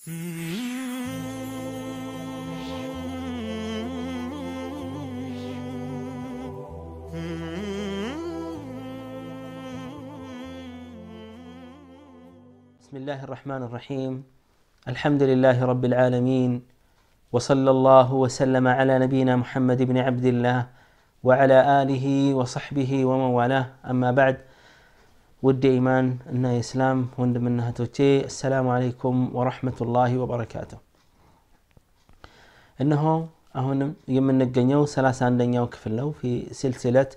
بسم الله الرحمن الرحيم الحمد لله رب العالمين وصلى الله وسلم على نبينا محمد بن عبد الله وعلى اله وصحبه ومن والاه اما بعد ውድ የኢማን እና የእስላም ወንድምና እህቶቼ አሰላሙ አለይኩም ወረሕመቱላሂ ወበረካቱ እነሆ አሁንም የምንገኘው ሰላሳ አንደኛው ክፍል ነው ፊ ሲልሲለት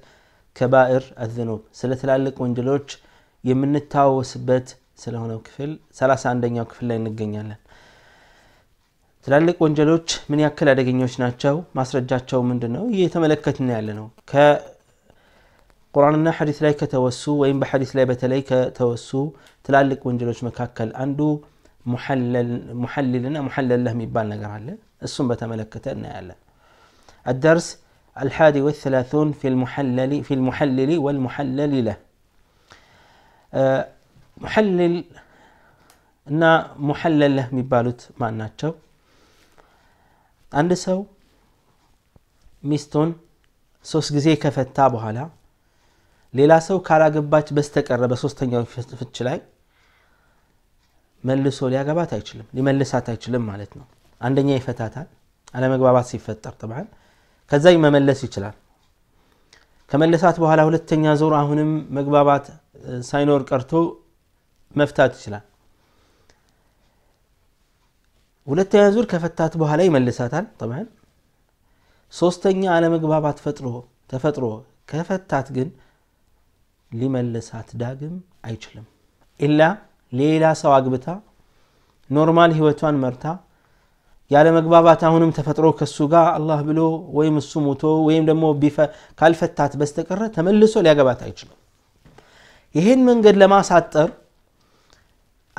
ከባኢር አዝኑብ ስለ ትላልቅ ወንጀሎች የምንታወስበት ስለሆነው ክፍል ሰላሳ አንደኛው ክፍል ላይ እንገኛለን ትላልቅ ወንጀሎች ምን ያክል አደገኞች ናቸው ማስረጃቸው ምንድን ነው ይህ የተመለከትን ያለ ነው ቁርአን እና ሐዲስ ላይ ከተወሱ ወይም በሐዲስ ላይ በተለይ ከተወሱ ትላልቅ ወንጀሎች መካከል አንዱ ሙሐሊልና ሙሐለለህ የሚባል ነገር አለ እሱም أنا እናያለን አደርስ الحادي والثلاثون في المحلل في المحلل والمحلل له محلل نا محلل له مبالوت ما ناتشو عند سو ميستون سوس جزيكا فتابو هلا ሌላ ሰው ካላገባች በስተቀረ በሶስተኛው ፍች ላይ መልሶ ሊያገባት አይችልም ሊመልሳት አይችልም ማለት ነው አንደኛ ይፈታታል አለመግባባት ሲፈጠር ጥብዓን ከዛ መመለስ ይችላል ከመለሳት በኋላ ሁለተኛ ዙር አሁንም መግባባት ሳይኖር ቀርቶ መፍታት ይችላል ሁለተኛ ዙር ከፈታት በኋላ ይመልሳታል ጥብዓን ሶስተኛ አለመግባባት ፈጥሮ ተፈጥሮ ከፈታት ግን ሊመልሳት ዳግም አይችልም። ኢላ ሌላ ሰው አግብታ ኖርማል ህይወቷን መርታ ያለ መግባባት አሁንም ተፈጥሮ ከሱ ጋር አላህ ብሎ ወይም እሱ ሙቶ ወይም ደግሞ ካልፈታት በስተቀረ ተመልሶ ሊያገባት አይችልም። ይህን መንገድ ለማሳጠር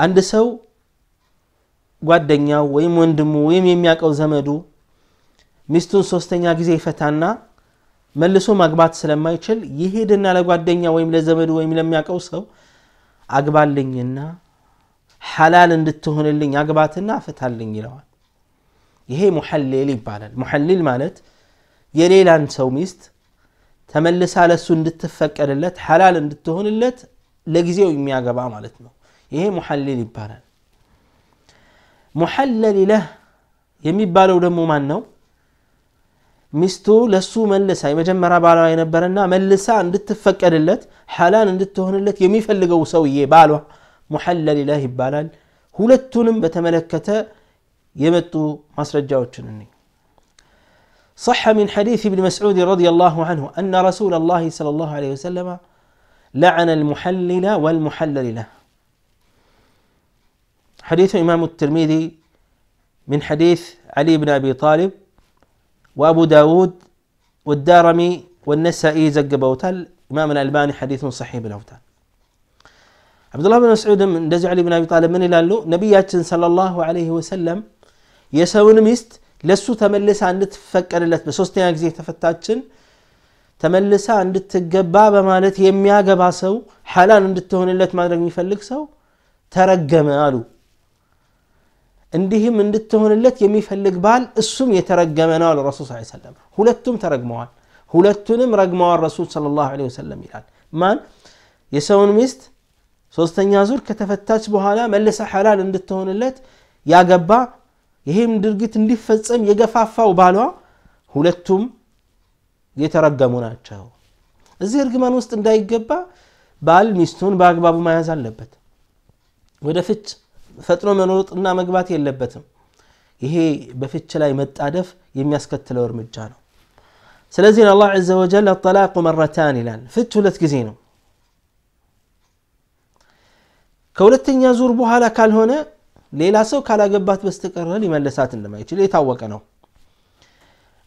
አንድ ሰው ጓደኛው ወይም ወንድሙ ወይም የሚያውቀው ዘመዱ ሚስቱን ሶስተኛ ጊዜ ይፈታና መልሶ ማግባት ስለማይችል ይሄድና ለጓደኛ ወይም ለዘመድ ወይም ለሚያውቀው ሰው አግባልኝና ሐላል እንድትሆንልኝ አግባትና ፍታልኝ ይለዋል። ይሄ ሙሐሊል ይባላል። ሙሐሊል ማለት የሌላን ሰው ሚስት ተመልሳ ለሱ እንድትፈቀድለት ሐላል እንድትሆንለት ለጊዜው የሚያገባ ማለት ነው። ይሄ ሙሐሊል ይባላል። ሙሐለል ለህ የሚባለው ደግሞ ማን ነው? ሚስቱ ለሱ መልሳ የመጀመሪያ ባሏ የነበረና መልሳ እንድትፈቀድለት ሐላል እንድትሆንለት የሚፈልገው ሰውዬ ባሏ ሙሐለሊላህ ይባላል ሁለቱንም በተመለከተ የመጡ ማስረጃዎችን እኔ صح من حديث ابن مسعود رضي الله عنه أن رسول الله صلى الله عليه وسلم لعن المحلل والمحلل له حديث إمام الترمذي من حديث علي بن أبي طالب وابو داود والدارمي والنسائي زق بوتال امام الالباني حديث صحيح بالاوتال عبد الله بن مسعود من دزي علي بن ابي طالب من الى له نبياتن صلى الله عليه وسلم يسون مست لسو تملسا عند تفكر لت بسوستين اكزي تفتاتشن تملسا عند تقبابا مالت يميا قباسو حالان عند تهون لت ما درق ميفلك سو ترقم قالوا እንዲህም እንድትሆንለት የሚፈልግ ባል እሱም የተረገመ ነው አለ ረሱል ስ ሰለም ሁለቱም ተረግመዋል ሁለቱንም ረግመዋል ረሱል ለ ላሁ ወሰለም ይላል ማን የሰውን ሚስት ሶስተኛ ዙር ከተፈታች በኋላ መልሳ ሐላል እንድትሆንለት ያገባ ይህም ድርጊት እንዲፈጸም የገፋፋው ባሏ ሁለቱም የተረገሙ ናቸው እዚህ እርግማን ውስጥ እንዳይገባ ባል ሚስቱን በአግባቡ መያዝ አለበት ወደ ፍች ፈጥኖ መሮጥና መግባት የለበትም ይሄ በፍች ላይ መጣደፍ የሚያስከትለው እርምጃ ነው ስለዚህ አላህ ዘ ወጀል አጠላቁ መረታን ይላል ፍች ሁለት ጊዜ ነው ከሁለተኛ ዙር በኋላ ካልሆነ ሌላ ሰው ካላገባት በስተቀረ ሊመለሳት እንደማይችል የታወቀ ነው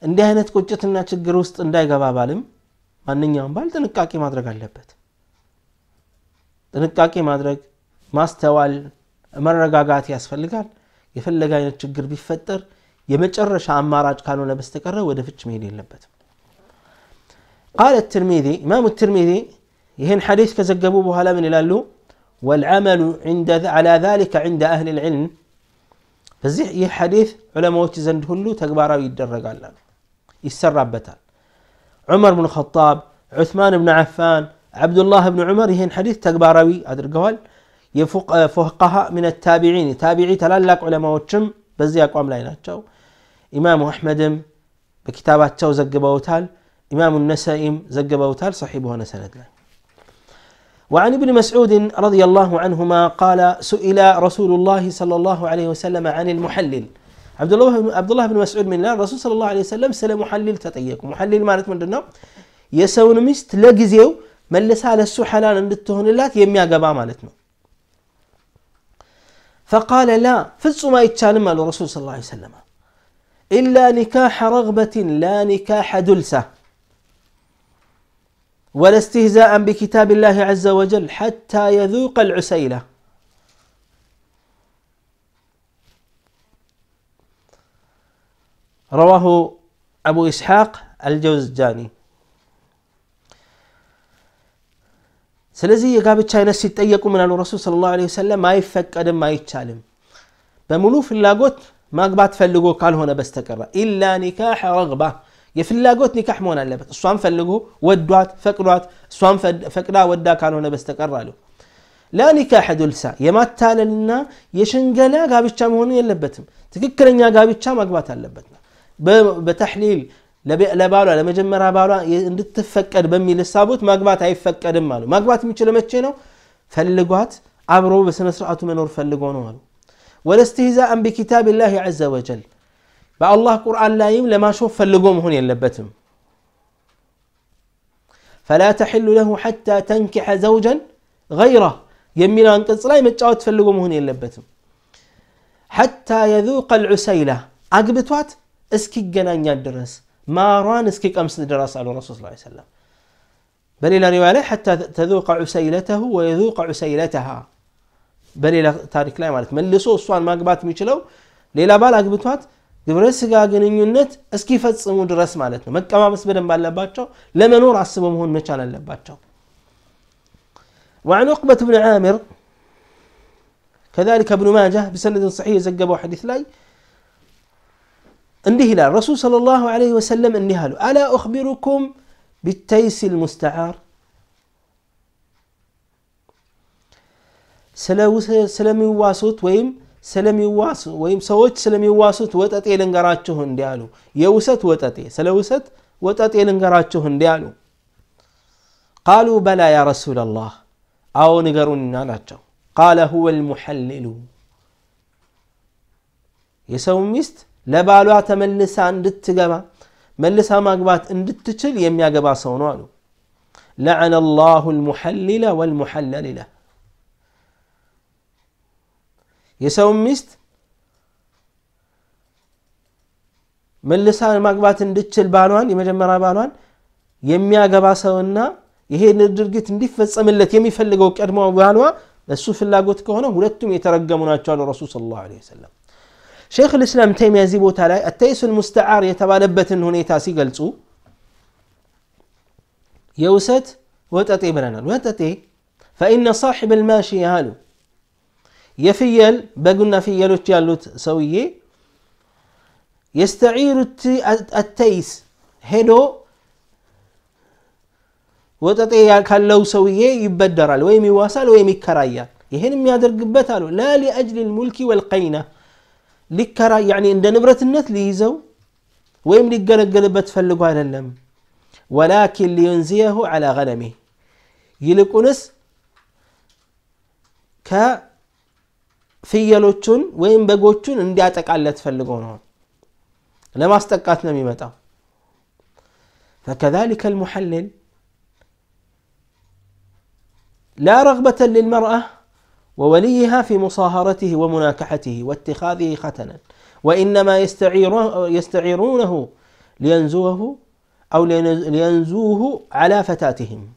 እንዲህ አይነት ቁጭትና ችግር ውስጥ እንዳይገባ ባልም ማንኛውም ባል ጥንቃቄ ማድረግ አለበት ጥንቃቄ ማድረግ ማስተዋል መረጋጋት ያስፈልጋል የፈለገ አይነት ችግር ቢፈጠር የመጨረሻ አማራጭ ካልሆነ በስተቀረ ወደ ፍች መሄድ የለበትም ቃል ትርሚዚ ኢማሙ ትርሚዚ ይህን ሐዲስ ከዘገቡ በኋላ ምን ይላሉ ወልዓመሉ አላ ዛሊከ ዕንደ አህል ልዕልም በዚህ ይህ ሐዲስ ዑለማዎች ዘንድ ሁሉ ተግባራዊ ይደረጋል ይሰራበታል ዑመር ብን ኸጣብ ዑስማን ብን ዓፋን ዓብዱላህ ብን ዑመር ይህን ሐዲስ ተግባራዊ አድርገዋል فقهاء من التابعين تابعي تلالك علماء وشم بزي أقوام لاينا تشو إمام أحمد بكتابات تشو زقبه إمام النسائم زقبه وتال صحيبه نسند له وعن ابن مسعود رضي الله عنهما قال سئل رسول الله صلى الله عليه وسلم عن المحلل عبد الله بن عبد الله بن مسعود من الرسول صلى الله عليه وسلم سأل محلل تطيق محلل مالت من دنا يسون مست لجزيو من لسال السحلان عند التهون اللات يميا قبام مالتنا فقال لا فزوا ما على الرسول صلى الله عليه وسلم إلا نكاح رغبة لا نكاح دلسة ولا استهزاء بكتاب الله عز وجل حتى يذوق العسيلة رواه أبو إسحاق الجوزجاني ስለዚህ የጋብቻ አይነት ሲጠየቁ ምናሉ ረሱል ስለ ላሁ ወሰለም አይፈቀድም አይቻልም በሙሉ ፍላጎት ማግባት ፈልጎ ካልሆነ በስተቀረ ኢላ ኒካሕ ረግባ የፍላጎት ኒካሕ መሆን አለበት እሷን ፈልጎ ወዷት ፈቅዷት እሷን ፈቅዳ ወዳ ካልሆነ በስተቀር አሉ ላ ኒካሕ ዱልሳ የማታለልና የሽንገላ ጋብቻ መሆኑ የለበትም ትክክለኛ ጋብቻ ማግባት አለበት በተሕሊል لبالو على مجمرة بالو نتفكر بمي للصابوت ما قبعت مالو ما ميتش لما تشينو فلقوات عبرو بس نسرعة منور فلقونو مالو ولا استهزاء بكتاب الله عز وجل بقى الله قرآن لا يم لما شوف فلقوم هون يلبتم فلا تحل له حتى تنكح زوجا غيره يمينا أن تصلي متشاوت فلقوم هون يلبتم حتى يذوق العسيلة أقبتوات اسكي جنان يدرس درس ماران اسكيك أمس دراسة على الرسول صلى الله عليه وسلم بل إلى رواية حتى تذوق عسيلته ويذوق عسيلتها بل إلى تارك لا مالت ملسو الصوان ما قبات ميشلو ليلا بالا قبتوات ግብረ ስጋ ግንኙነት እስኪፈጽሙ ما ማለት ነው መቀማመስ በደንብ አለባቸው ለመኖር አስበው መሆን መቻል አለባቸው وعن عقبة بن عامر كذلك ابن ماجه بسند صحيح زقبوا حديث لاي انده الى الرسول صلى الله عليه وسلم انده الا اخبركم بالتيس المستعار سلام يواسوت ويم سلام يواسو ويم سوت سلام يواسوت وتت الى انغراچو انديالو يوسات وتت سلوسات وتت الى انغراچو انديالو قالوا بلى يا رسول الله او نغرونا قال هو المحلل يسوم مست ለባሏ ተመልሳ እንድትገባ መልሳ ማግባት እንድትችል የሚያገባ ሰው ነው አሉ لعن الله المحلل والمحلل يسوم ميست من لسان ماقبات ندتش البانوان يما جمرا بانوان يميا قباسونا يهي ندرقيت ندفت سملت يمي فلقوك أدموا بانوان بس في اللاقوتك هنا ولدتم يترقمونا رسول الله عليه وسلم شيخ الإسلام تيمية زيبو تالاي التيس المستعار يتبالبت إن هني تاسي قلتو يوسد وتأتي بلنا وتأتي فإن صاحب الماشي هالو يفيل بقلنا فيلو تيالو سوية يستعير التيس هيدو وتطيع كلو سوية يبدر الويم يواصل ويم كرايا يهن ميادر قبتالو لا لأجل الملك والقينة لكرا يعني عند نبرة النت ليزو ويم لقل قلبة فلقوا على اللم ولكن لينزيه على غنمه يلقونس ك فيلوتشون وين بقوتشون اندي اتك على تفلقونه لما استقاتنا ميمتا فكذلك المحلل لا رغبة للمرأة ووليها في مصاهرته ومناكحته واتخاذه ختنا وإنما يستعيرونه لينزوه أو لينزوه على فتاتهم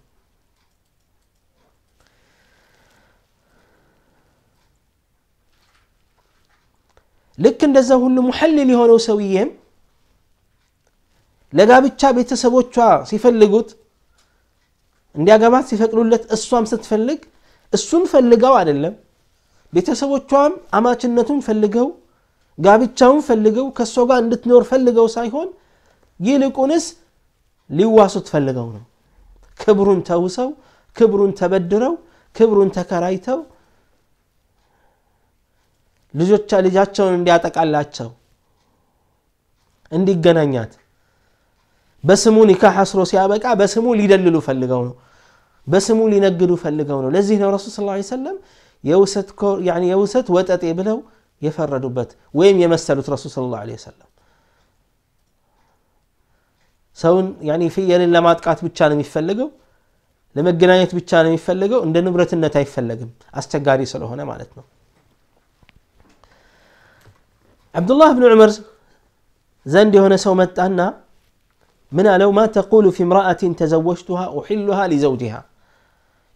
لكن لزه اللي محلل هنا سويا لقاب التشاب يتسبوك سيفلقوت عندي أقابات سيفقلوا لت أسوام ستفلق እሱን ፈልገው አይደለም ቤተሰቦቿም አማችነቱን ፈልገው ጋብቻውን ፈልገው ከእሷ ጋር እንድትኖር ፈልገው ሳይሆን ይልቁንስ ሊዋሱት ፈልገው ነው ክብሩን ተውሰው ክብሩን ተበድረው ክብሩን ተከራይተው ልጆቻ ልጃቸውን እንዲያጠቃላቸው እንዲገናኛት በስሙ ኒካህ አስሮ ሲያበቃ በስሙ ሊደልሉ ፈልገው ነው بس مو اللي نقدوا فلقونه لزيه الرسول صلى الله عليه وسلم يوسد كور يعني يوسد وتأتي بلو يفردوا بات ويم يمثلوا الرسول صلى الله عليه وسلم سون يعني في يلي لما تقات بتشان يفلقوا لما جنايت بتشان يفلقوا عند نبرة النت يفلقم أستجاري سلو هنا مالتنا عبد الله بن عمر زندي هنا سومت أنا من لو ما تقول في امرأة تزوجتها أحلها لزوجها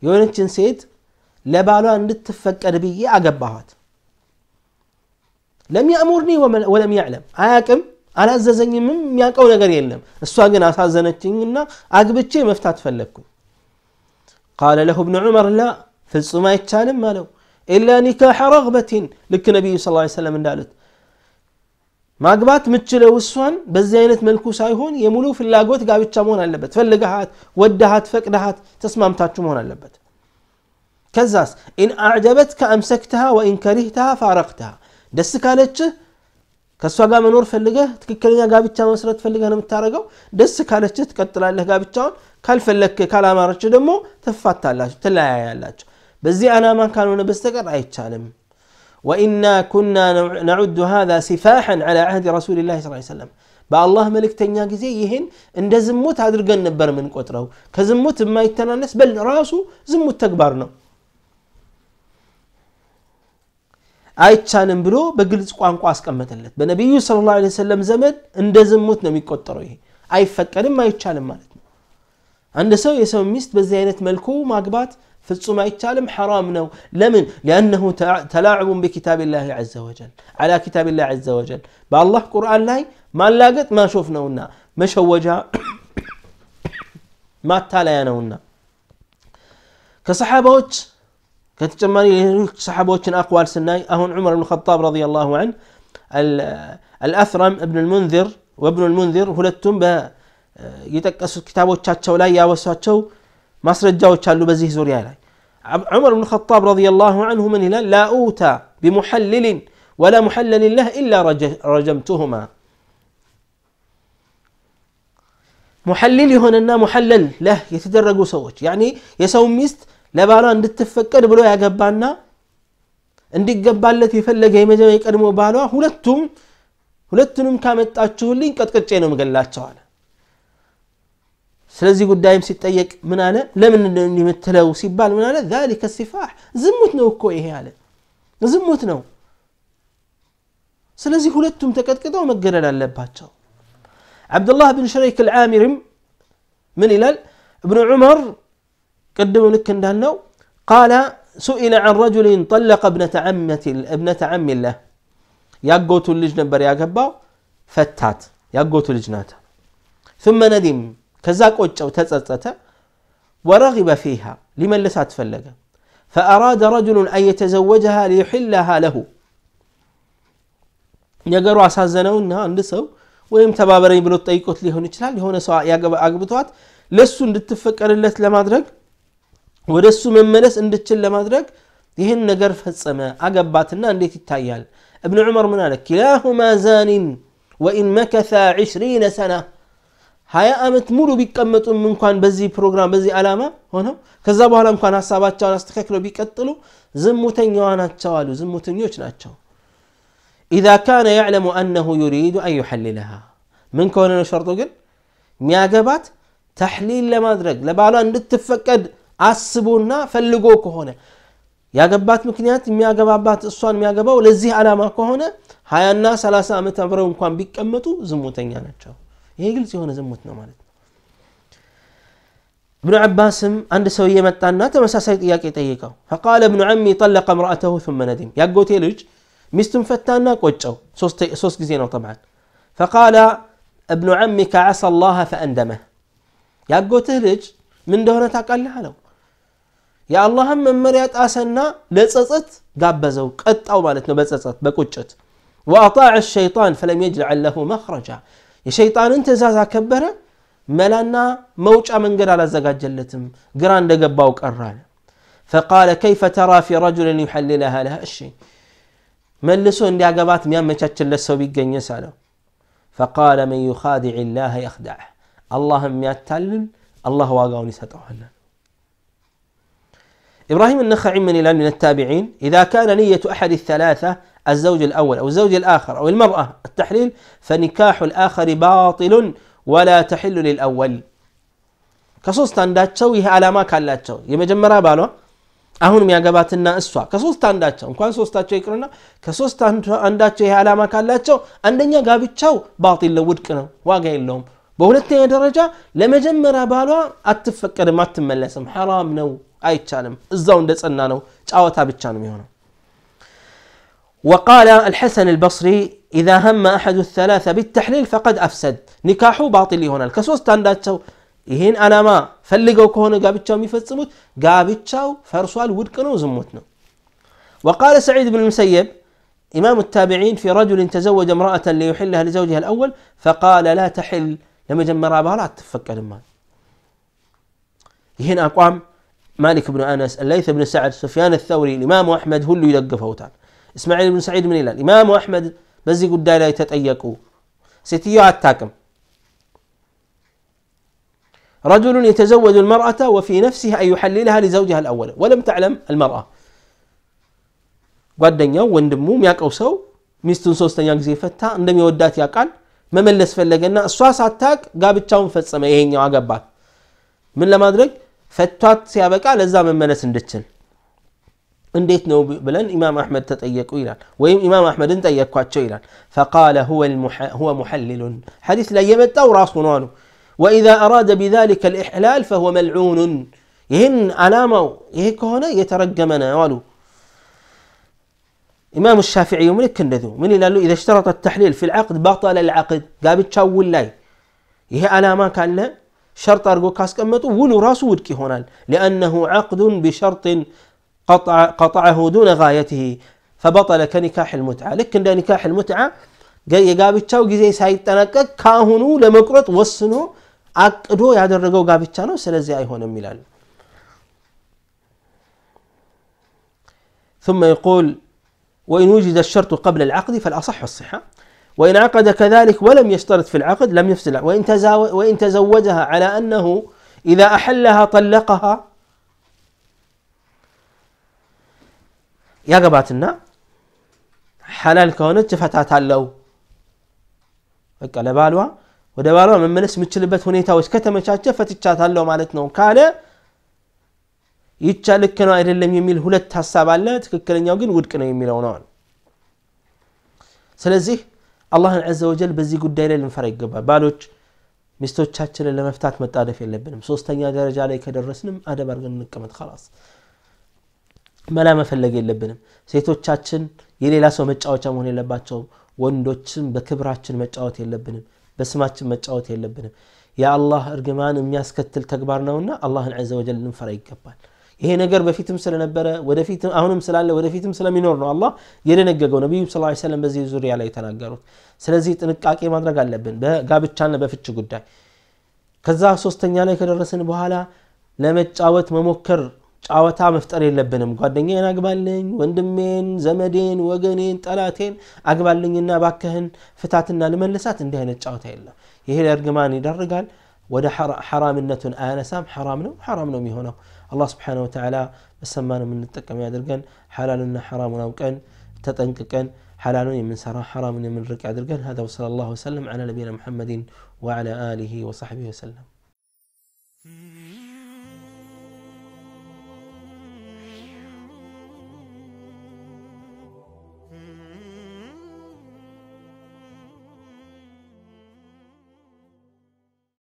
የሆነችን ሴት ለባሏ እንድትፈቀድ ብዬ አገባኋት ለም ያእሙርኒ ወለም ያዕለም አያቅም አላዘዘኝምም የሚያውቀው ነገር የለም እሷ ግን አሳዘነችኝና አግብቼ መፍታት ፈለግኩኝ ቃለ ለሁ እብን ዑመር ላ ፍጹም አይቻልም አለው ኢላ ኒካሐ ረግበትን ልክ ነቢዩ ስ ሰለም እንዳሉት ማግባት ምችለው እሷን በዚህ አይነት መልኩ ሳይሆን የሙሉ ፍላጎት ጋብቻ መሆን አለበት። ፈልግሃት፣ ወደሃት፣ ፈቅድሃት ተስማምታችሁ መሆን አለበት። ከዛስ ኢን አዕጀበትከ አምሰክትሃ ወኢን ከሪህትሃ ፋረቅትሃ። ደስ ካለችህ ከእሷ ጋር መኖር ፈልገህ ትክክለኛ ጋብቻ መስረት ፈልገህ ነው የምታደርገው። ደስ ካለችህ ትቀጥላለህ ጋብቻውን፣ ካልፈለክ ካላማረች ደግሞ ትፋታላችሁ፣ ትለያያላቸው በዚህ አላማ ካልሆነ በስተቀር አይቻልም። وإنا كنا نعد هذا سفاحا على عهد رسول الله صلى الله عليه وسلم በአላህ መልእክተኛ ጊዜ ይህን እንደ ዝሙት አድርገን ነበር የምንቆጥረው ከዝሙት የማይተናነስ በል ራሱ ዝሙት ተግባር ነው አይቻልም ብሎ በግልጽ ቋንቋ አስቀመጠለት በነቢዩ ስለ ላ ሰለም ዘመን እንደ ዝሙት ነው የሚቆጠረው ይሄ አይፈቀድም አይቻልም ማለት ነው አንድ ሰው የሰው ሚስት በዚህ አይነት መልኩ ማግባት فتصوم يتالم حرام نو لمن لأنه تلاعب بكتاب الله عز وجل على كتاب الله عز وجل بالله قرآن لاي ما لاقت ما شوفنا ونا ما شوجا ما تالا يانا ونا كصحابوت كتجمعني صحابوتين أقوال سناي أهون عمر بن الخطاب رضي الله عنه الأثرم ابن المنذر وابن المنذر هلتم ب يتكسر كتابه تشاتشو لا يا وساتشو ماسرجاو تشالو بزيه زوريا لاي عمر بن الخطاب رضي الله عنه من لا اوتى بمحلل ولا محلل له الا رجمتهما محلل هنا انه محلل له يتدرجوا سوت يعني يسوم ميست لبالا اند تفقد بلو يا غبانا اند يغبالت يفلق يمجم يقدمو بالوا هلتوم هلتنم كامطاچولين قدقچي نو مغلاچوال سلازي قد دايم ستأيك من أنا لمن اللي متلو سيبال من أنا ذلك السفاح زمتنا وكوي هي على زمتنا سلازي هلتم تكت كده وما قرر عبد الله بن شريك العامر من إلال ابن عمر قدم لك اندالنو قال سئل عن رجل طلق ابنة عمة ابنة عم الله يا قوت اللجنة بريا قبا فتات يا قوت اللجنات ثم ندم كذا قوتشو تتزتت ورغب فيها لمن لسات فلقة فأراد رجل أن يتزوجها ليحلها له يقروا أساسنه أنها أندسه ويم تبابرين بلو الطيقوت ليهون إجلال ليهون سواء يقب أقبطوات لسو نتفكر اللت لما درق ورسو من ملس اندتشل لما درق يهن نقر فتصمى أقباتنا اندت التايال ابن عمر منالك كلاهما زان وإن مكثا عشرين سنة ሀያ ዓመት ሙሉ ቢቀመጡም እንኳን በዚህ ፕሮግራም በዚህ ዓላማ ሆነው ከዛ በኋላ እንኳን ሀሳባቸውን አስተካክለው ቢቀጥሉ ዝሙተኛዋ ናቸው አሉ ዝሙተኞች ናቸው ኢዛ ካነ ያዕለሙ አነሁ ዩሪዱ አን ምን ከሆነ ነው ሸርጦ ግን ሚያገባት ተሕሊል ለማድረግ ለባሏ እንድትፈቀድ አስቦና ፈልጎ ከሆነ ያገባት ምክንያት የሚያገባባት እሷን የሚያገባው ለዚህ ዓላማ ከሆነ ሀያና ሰላሳ ዓመት አብረው እንኳን ቢቀመጡ ዝሙተኛ ናቸው ይሄ ግልጽ የሆነ ዝሙት ነው ማለት ነው ابن عباس عند سوية متانا تمساسي ياكي تيكو فقال ابن عمي طلق امرأته ثم ندم يا تيلج لج مستم فتانا قوتشو سوست زينو طبعا فقال ابن عمك عصى الله فأندمه يا تيلج من دهنا تاقال له يا الله من مريات آسنا لتصت قابزو قد أو مالتنا بتصت بكوتشت وأطاع الشيطان فلم يجعل له مخرجا الشيطان انت زازا كبره ملانا موج من قرال زقا جلتم قران دقباو قرال فقال كيف ترى في رجل يحللها لها الشيء ملسو اندي عقبات ميام مشاكل لسو بيقين يسالو فقال من يخادع الله يخدعه اللهم يتلل الله واقعوني سطعه إبراهيم النخعي من الآن من التابعين إذا كان نية أحد الثلاثة الزوج الأول أو الزوج الآخر أو المرأة التحليل فنكاح الآخر باطل ولا تحل للأول كسوستان دات هي على ما كان لا شوي يما جمرا بالو أهون ميا قباتنا أسوا كسوستان دات شوي مكوان سوستان شوي كرونا كسوستان دات شوي على ما كان لا تشو عندنا قابت باطل لود كنو واقعي اللوم بولتين درجة لما جمرا بالو أتفكر ما تملسم حرام نو أي تشانم الزون دس أنانو تشاوتها بتشانم يونو وقال الحسن البصري إذا هم أحد الثلاثة بالتحليل فقد أفسد نكاحه باطل هنا الكسوس تنداتشو إهين أنا ما فلقوا ጋብቻው قابتشو مفتسموت قابتشو فرسوال ነው ዝሙት وقال سعيد بن المسيب إمام التابعين في رجل تزوج امرأة ليحلها لزوجها الأول فقال لا تحل لما جمر لا تفك المال إهين أقوام مالك بن أنس الليث بن سعد سفيان الثوري الإمام أحمد هلو يلقفه تعالى اسماعيل بن سعيد من الهلال امام احمد بزي قداي لا يتطيقوا ستيو اتاكم رجل يتزوج المرأة وفي نفسها أن يحللها لزوجها الأول ولم تعلم المرأة قدن يو وندمو مياكو سو ميستن سوستن يانك زيفتا اندم يودات يقال ما فلقنا السواس عتاك قابت شاون فتسا يهين يو من لما درك فتوات سيابكا لزا من ملس اندتشل እንዴት ነው ብለን ኢማም አሕመድ ተጠየቁ ይላል احمد ኢማም አሕመድን ጠየኳቸው فقال هو ሁወ ሙሐልሉን ሐዲስ ላይ የመጣው ራሱ ነው አሉ ወኢذا أراد بذلك الإحلال فهو ملعون يهن علامة يه كهنا يترجمنا والو إمام الشافعي من كندذو من قال له إذا اشترط التحليل في العقد بطل العقد قال تشاو اللاي يه علامة كان له شرط أرجو كاس كمتو ولو راسه ود كهنا لأنه عقد بشرط قطع قطعه دون غايته فبطل كنكاح المتعة لكن ده نكاح المتعة የጋብቻው ጊዜ ሳይጠናቀቅ ካሁኑ ለመቁረጥ ወስኖ አቅዶ ያደረገው ጋብቻ ነው ስለዚህ أيهون ይላል ثم يقول وإن وجد الشرط قبل العقد فالأصح الصحة وإن عقد كذلك ولم يشترط في العقد لم يفسد وإن, وإن تزوجها على أنه إذا أحلها طلقها ያገባትና ሐላል ከሆነች እፈታታለሁ በቃ ለባሏ ወደ ባሏ መመለስ የምችልበት ሁኔታዎች ከተመቻቸ ፈትቻታለሁ ማለት ነው ካለ ይቻ ልክ ነው አይደለም የሚል ሁለት ሀሳብ አለ ትክክለኛው ግን ውድቅ ነው የሚለው ነው ስለዚህ አላህን ዘ ወጀል በዚህ ጉዳይ ላይ ልንፈራ ይገባል ባሎች ሚስቶቻችንን ለመፍታት መጣደፍ የለብንም ሶስተኛ ደረጃ ላይ ከደረስንም አደብ አድርገን እንቀመጥ ላስ መላ መፈለግ የለብንም ሴቶቻችን የሌላ ሰው መጫወቻ መሆን የለባቸውም ወንዶችን በክብራችን መጫወት የለብንም በስማችን መጫወት የለብንም የአላህ እርግማን የሚያስከትል ተግባር ነውና አላህን ዘ ወጀል ልንፈራ ይገባል ይሄ ነገር በፊትም ስለነበረ ወደፊትም አሁንም ስላለ ወደፊትም ስለሚኖር ነው አላህ የደነገገው ነቢዩ ስለ ሰለም በዚህ ዙሪያ ላይ የተናገሩት ስለዚህ ጥንቃቄ ማድረግ አለብን በጋብቻና በፍች ጉዳይ ከዛ ሶስተኛ ላይ ከደረስን በኋላ ለመጫወት መሞከር أوتا مفتري لبن مقدنين أقبلين وندمين زمدين وجنين تلاتين أقبلين إن بكهن فتاتنا لمن لسات إندهن تشاوتا إلا يهيل أرجمان يدر قال ودا حرام النت أنا سام حرام نو حرام نو ميهنا الله سبحانه وتعالى السمان من التكم يا درجن حلال إن حرام نو كان تتنك كان حلال من سرا حرام من ركع درجن هذا وصلى الله وسلم على نبينا محمد وعلى آله وصحبه وسلم